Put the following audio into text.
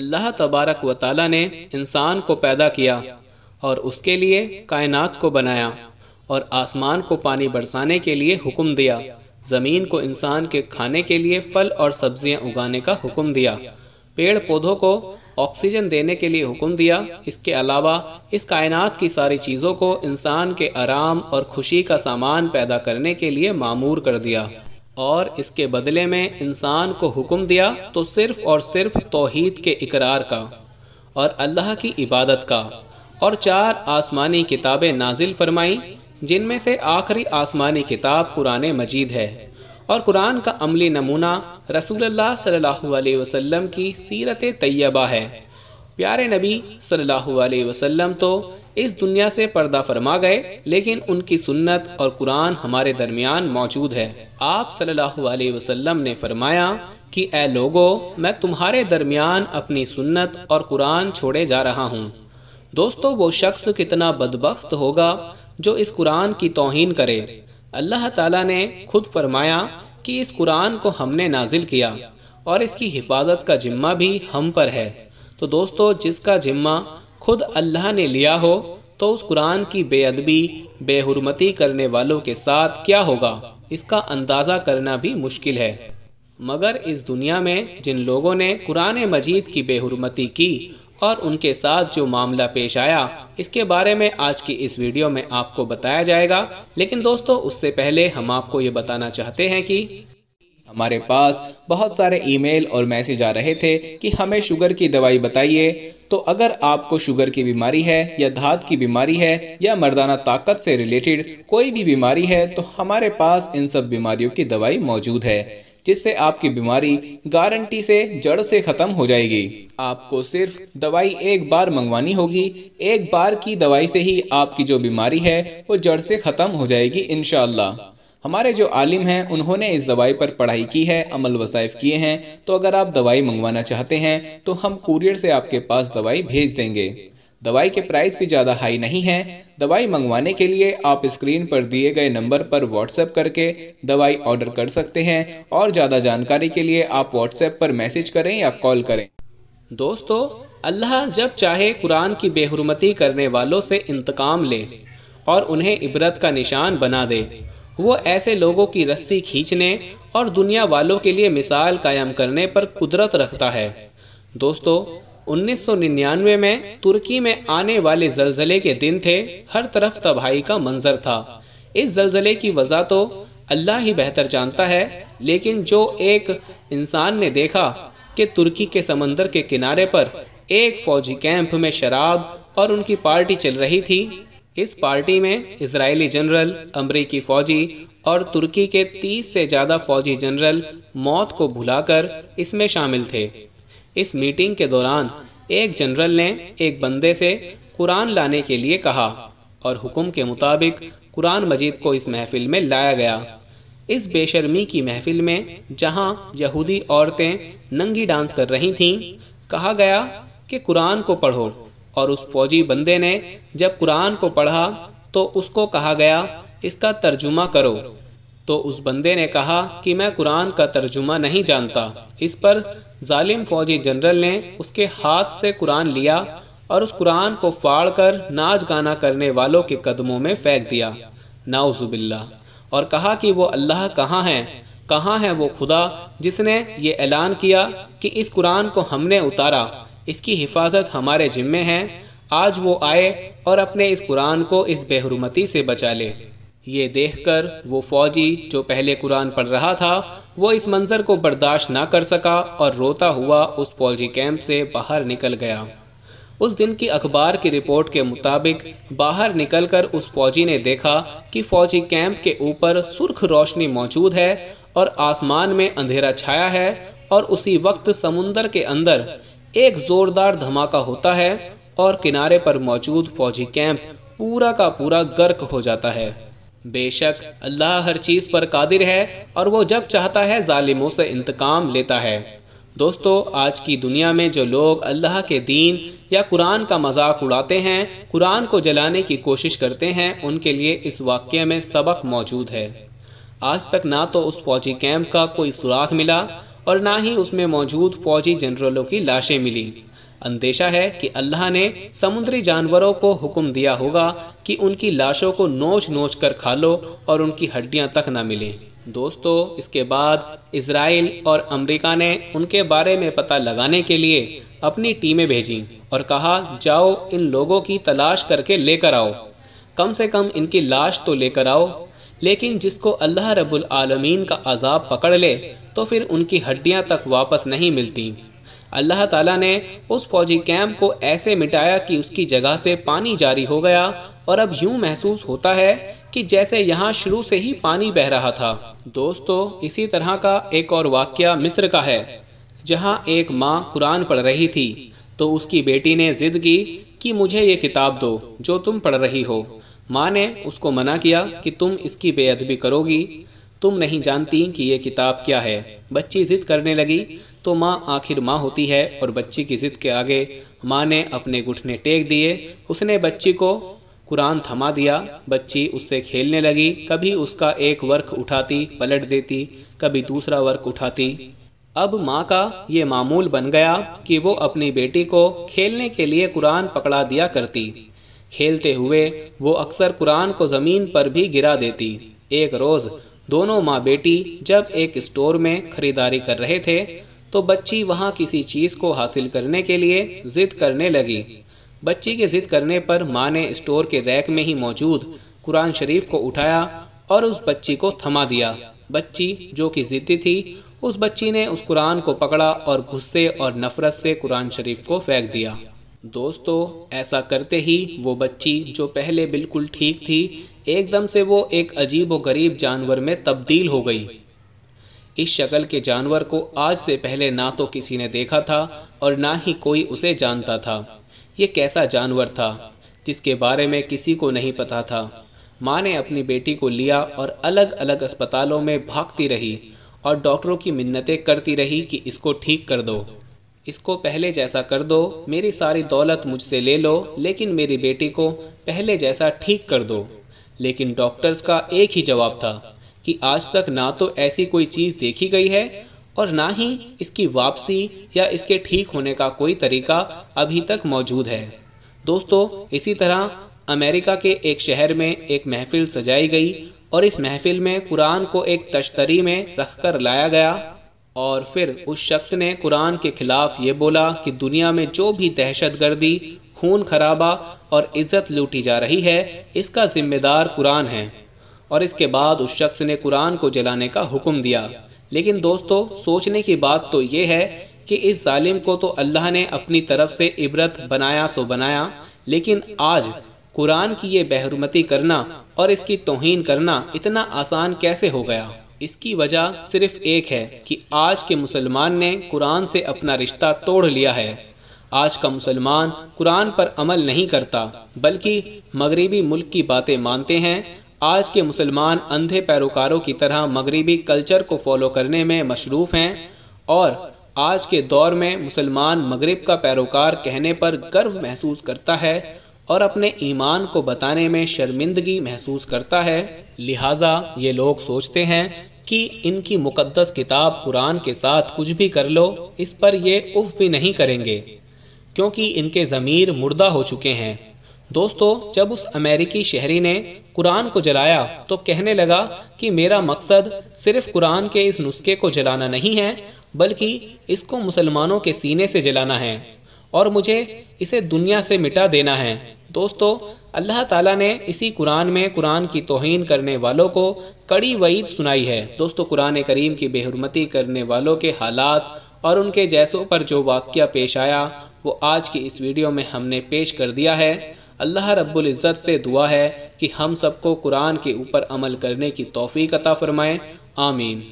अल्लाह तबारक व ताली ने इंसान को पैदा किया और उसके लिए कायनात को बनाया और आसमान को पानी बरसाने के लिए हुक्म दिया ज़मीन को इंसान के खाने के लिए फल और सब्जियां उगाने का हुक्म दिया पेड़ पौधों को ऑक्सीजन देने के लिए हुक्म दिया इसके अलावा इस कायनात की सारी चीज़ों को इंसान के आराम और खुशी का सामान पैदा करने के लिए मामूर कर दिया और इसके बदले में इंसान को हुक्म दिया तो सिर्फ़ और सिर्फ तोहद के इकरार का और अल्लाह की इबादत का और चार आसमानी किताबें नाजिल फरमाई जिनमें से आखिरी आसमानी किताब कुरान मजीद है और कुरान का अमली नमूना रसूल सल्ह वसम की सीरत तयबा है प्यारे नबी सल्लल्लाहु अलैहि वसल्लम तो इस दुनिया से पर्दा फरमा गए लेकिन उनकी सुन्नत और कुरान हमारे दरमियान मौजूद है आप सल्लल्लाहु अलैहि वसल्लम ने फरमाया कि ए लोगो मैं तुम्हारे दरमियान अपनी सुन्नत और कुरान छोड़े जा रहा हूँ दोस्तों वो शख्स कितना बदबख्त होगा जो इस कुरान की तोहन करे अल्लाह ताला ने खुद फरमाया कि इस कुरान को हमने नाजिल किया और इसकी हिफाजत का जिम्मा भी हम पर है तो दोस्तों जिसका जिम्मा खुद अल्लाह ने लिया हो तो उस कुरान की बेअदबी बेहरमती करने वालों के साथ क्या होगा इसका अंदाज़ा करना भी मुश्किल है मगर इस दुनिया में जिन लोगों ने कुरान मजीद की बेहरमती की और उनके साथ जो मामला पेश आया इसके बारे में आज की इस वीडियो में आपको बताया जाएगा लेकिन दोस्तों उससे पहले हम आपको ये बताना चाहते हैं कि हमारे पास बहुत सारे ईमेल और मैसेज आ रहे थे कि हमें शुगर की दवाई बताइए तो अगर आपको शुगर की बीमारी है या धात की बीमारी है या मर्दाना ताकत से रिलेटेड कोई भी बीमारी है तो हमारे पास इन सब बीमारियों की दवाई मौजूद है जिससे आपकी बीमारी गारंटी से जड़ से ख़त्म हो जाएगी आपको सिर्फ दवाई एक बार मंगवानी होगी एक बार की दवाई से ही आपकी जो बीमारी है वो जड़ से ख़त्म हो जाएगी इनशाला हमारे जो आलिम हैं उन्होंने इस दवाई पर पढ़ाई की है अमल वसाइफ किए हैं तो अगर आप दवाई मंगवाना चाहते हैं तो हम कुरियर से आपके पास दवाई भेज देंगे दवाई के प्राइस भी ज़्यादा हाई नहीं है दवाई मंगवाने के लिए आप स्क्रीन पर दिए गए नंबर पर व्हाट्सएप करके दवाई ऑर्डर कर सकते हैं और ज़्यादा जानकारी के लिए आप व्हाट्सएप पर मैसेज करें या कॉल करें दोस्तों अल्लाह जब चाहे कुरान की बेहरमती करने वालों से इंतकाम ले और उन्हें इबरत का निशान बना दे वो ऐसे लोगों की रस्सी खींचने और दुनिया वालों के लिए मिसाल कायम करने पर कुदरत रखता है दोस्तों 1999 में तुर्की में आने वाले जलजले के दिन थे हर तरफ तबाही का मंजर था इस जलजले की वजह तो अल्लाह ही बेहतर जानता है लेकिन जो एक इंसान ने देखा कि तुर्की के समंदर के किनारे पर एक फौजी कैंप में शराब और उनकी पार्टी चल रही थी इस पार्टी में इजरायली जनरल अमरीकी फौजी और तुर्की के 30 से ज़्यादा फौजी जनरल मौत को भुलाकर इसमें शामिल थे इस मीटिंग के दौरान एक जनरल ने एक बंदे से कुरान लाने के लिए कहा और हुक्म के मुताबिक कुरान मजीद को इस महफिल में लाया गया इस बेशर्मी की महफिल में जहां यहूदी औरतें नंगी डांस कर रही थीं, कहा गया कि कुरान को पढ़ो और उस फौजी बंदे ने जब कुरान को पढ़ा तो उसको कहा गया इसका तर्जुमा करो तो उस बंदे ने कहा कि मैं कुरान का तर्जुमा नहीं जानता इस पर जालिम फौजी जनरल ने उसके हाथ से कुरान लिया और उस कुरान को फाड़ कर नाच गाना करने वालों के कदमों में फेंक दिया नाउजुबिल्ला और कहा कि वो अल्लाह कहाँ हैं कहाँ है वो खुदा जिसने ये ऐलान किया कि इस कुरान को हमने उतारा इसकी हिफाजत हमारे जिम्मे है आज वो आए और अपने इस कुरान को इस बेहरमती से बचा ले ये देखकर वो फौजी जो पहले कुरान पढ़ रहा था वो इस मंज़र को बर्दाश्त ना कर सका और रोता हुआ उस फौजी कैंप से बाहर निकल गया उस दिन की अखबार की रिपोर्ट के मुताबिक बाहर निकलकर उस फौजी ने देखा कि फौजी कैंप के ऊपर सुर्ख रोशनी मौजूद है और आसमान में अंधेरा छाया है और उसी वक्त समुंदर के अंदर एक जोरदार धमाका होता है और किनारे पर मौजूद फौजी कैंप पूरा का पूरा गर्क हो जाता है बेशक अल्लाह हर चीज़ पर कादिर है और वो जब चाहता है जालिमों से इंतकाम लेता है दोस्तों आज की दुनिया में जो लोग अल्लाह के दीन या कुरान का मजाक उड़ाते हैं कुरान को जलाने की कोशिश करते हैं उनके लिए इस वाक्य में सबक मौजूद है आज तक ना तो उस फौजी कैंप का कोई सुराख मिला और ना ही उसमें मौजूद फौजी जनरलों की लाशें मिली अंदेशा है कि अल्लाह ने समुद्री जानवरों को हुक्म दिया होगा कि उनकी लाशों को नोच नोच कर खा लो और उनकी हड्डियां तक ना मिलें दोस्तों इसके बाद इसराइल और अमेरिका ने उनके बारे में पता लगाने के लिए अपनी टीमें भेजी और कहा जाओ इन लोगों की तलाश करके लेकर आओ कम से कम इनकी लाश तो लेकर आओ लेकिन जिसको अल्लाह रब्बुल आलमीन का अजाब पकड़ ले तो फिर उनकी हड्डियां तक वापस नहीं मिलती अल्लाह ताला ने उस फौजी कैंप को ऐसे मिटाया कि उसकी जगह से पानी जारी हो गया और अब यूं महसूस होता है कि जैसे यहाँ शुरू से ही पानी बह रहा था दोस्तों इसी तरह का एक और वाक्य मिस्र का है जहाँ एक माँ कुरान पढ़ रही थी तो उसकी बेटी ने जिद की कि मुझे ये किताब दो जो तुम पढ़ रही हो माँ ने उसको मना किया कि तुम इसकी बेअदबी करोगी तुम नहीं जानती कि ये किताब क्या है बच्ची जिद करने लगी तो माँ आखिर माँ होती है और बच्ची की जिद के आगे माँ ने अपने घुटने टेक दिए उसने बच्ची को कुरान थमा दिया बच्ची उससे खेलने लगी कभी उसका एक वर्क उठाती पलट देती कभी दूसरा वर्क उठाती अब माँ का ये मामूल बन गया कि वो अपनी बेटी को खेलने के लिए कुरान पकड़ा दिया करती खेलते हुए वो अक्सर कुरान को ज़मीन पर भी गिरा देती एक रोज़ दोनों माँ बेटी जब एक स्टोर में खरीदारी कर रहे थे तो बच्ची वहाँ किसी चीज़ को हासिल करने के लिए ज़िद करने लगी बच्ची के ज़िद करने पर माँ ने स्टोर के रैक में ही मौजूद कुरान शरीफ को उठाया और उस बच्ची को थमा दिया बच्ची जो कि ज़िद्दी थी उस बच्ची ने उस कुरान को पकड़ा और गुस्से और नफ़रत से कुरान शरीफ को फेंक दिया दोस्तों ऐसा करते ही वो बच्ची जो पहले बिल्कुल ठीक थी एकदम से वो एक अजीब व गरीब जानवर में तब्दील हो गई इस शक्ल के जानवर को आज से पहले ना तो किसी ने देखा था और ना ही कोई उसे जानता था ये कैसा जानवर था जिसके बारे में किसी को नहीं पता था माँ ने अपनी बेटी को लिया और अलग अलग अस्पतालों में भागती रही और डॉक्टरों की मिन्नतें करती रही कि इसको ठीक कर दो इसको पहले जैसा कर दो मेरी सारी दौलत मुझसे ले लो लेकिन मेरी बेटी को पहले जैसा ठीक कर दो लेकिन डॉक्टर्स का एक ही जवाब था कि आज तक ना तो ऐसी कोई चीज़ देखी गई है और ना ही इसकी वापसी या इसके ठीक होने का कोई तरीका अभी तक मौजूद है दोस्तों इसी तरह अमेरिका के एक शहर में एक महफिल सजाई गई और इस महफिल में कुरान को एक तश्तरी में रख कर लाया गया और फिर उस शख्स ने कुरान के खिलाफ ये बोला कि दुनिया में जो भी दहशत गर्दी खून खराबा और इज्जत लूटी जा रही है इसका जिम्मेदार कुरान है और इसके बाद उस शख्स ने कुरान को जलाने का हुक्म दिया लेकिन दोस्तों सोचने की बात तो ये है कि इस जालिम को तो अल्लाह ने अपनी तरफ से इबरत बनाया सो बनाया लेकिन आज कुरान की ये बहरूमती करना और इसकी तोहन करना इतना आसान कैसे हो गया इसकी वजह सिर्फ एक है कि आज के मुसलमान ने कुरान से अपना रिश्ता तोड़ लिया है आज का मुसलमान कुरान पर अमल नहीं करता बल्कि मगरबी मुल्क की बातें मानते हैं आज के मुसलमान अंधे पैरोकारों की तरह मगरबी कल्चर को फॉलो करने में मशरूफ़ हैं और आज के दौर में मुसलमान मगरब का पैरोकार कहने पर गर्व महसूस करता है और अपने ईमान को बताने में शर्मिंदगी महसूस करता है लिहाजा ये लोग सोचते हैं कि इनकी मुकद्दस किताब कुरान के साथ कुछ भी कर लो इस पर ये उफ भी नहीं करेंगे क्योंकि इनके ज़मीर मुर्दा हो चुके हैं दोस्तों जब उस अमेरिकी शहरी ने कुरान को जलाया तो कहने लगा कि मेरा मकसद सिर्फ कुरान के इस नुस्खे को जलाना नहीं है बल्कि इसको मुसलमानों के सीने से जलाना है और मुझे इसे दुनिया से मिटा देना है दोस्तों अल्लाह ताला ने इसी कुरान में कुरान की तोहन करने वालों को कड़ी वईद सुनाई है दोस्तों कुरान करीम की बेहरमती करने वालों के हालात और उनके जैसों पर जो वाक्य पेश आया वो आज की इस वीडियो में हमने पेश कर दिया है अल्लाह रब्बुल इज़्ज़त से दुआ है कि हम सबको कुरान के ऊपर अमल करने की तौफीक अता फ़रमाएँ आमीन